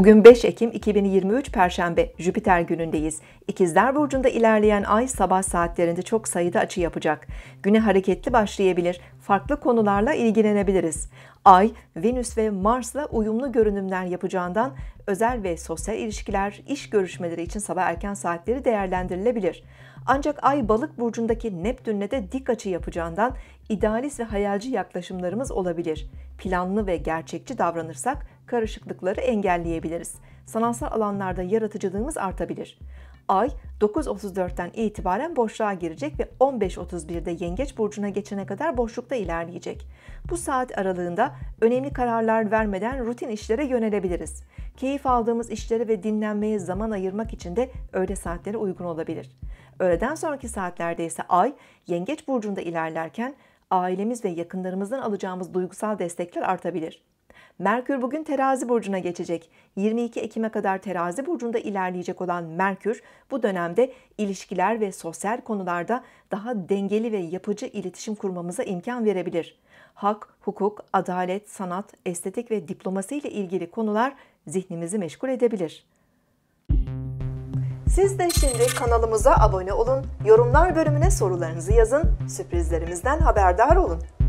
Bugün 5 Ekim 2023 Perşembe Jüpiter günündeyiz. İkizler burcunda ilerleyen ay sabah saatlerinde çok sayıda açı yapacak. Güne hareketli başlayabilir, farklı konularla ilgilenebiliriz. Ay, Venüs ve Mars'la uyumlu görünümler yapacağından özel ve sosyal ilişkiler, iş görüşmeleri için sabah erken saatleri değerlendirilebilir. Ancak Ay Balık burcundaki Neptün'le de dik açı yapacağından idealist ve hayalci yaklaşımlarımız olabilir. Planlı ve gerçekçi davranırsak karışıklıkları engelleyebiliriz. Sanatsal alanlarda yaratıcılığımız artabilir. Ay 9.34'ten itibaren boşluğa girecek ve 15.31'de Yengeç burcuna geçene kadar boşlukta ilerleyecek. Bu saat aralığında önemli kararlar vermeden rutin işlere yönelebiliriz. Keyif aldığımız işlere ve dinlenmeye zaman ayırmak için de öğle saatleri uygun olabilir. Öğleden sonraki saatlerde ise Ay Yengeç burcunda ilerlerken ailemiz ve yakınlarımızdan alacağımız duygusal destekler artabilir. Merkür bugün terazi burcuna geçecek. 22 Ekim'e kadar terazi burcunda ilerleyecek olan Merkür bu dönemde ilişkiler ve sosyal konularda daha dengeli ve yapıcı iletişim kurmamıza imkan verebilir. Hak, hukuk, adalet, sanat, estetik ve diplomasi ile ilgili konular zihnimizi meşgul edebilir. Siz de şimdi kanalımıza abone olun, yorumlar bölümüne sorularınızı yazın, sürprizlerimizden haberdar olun.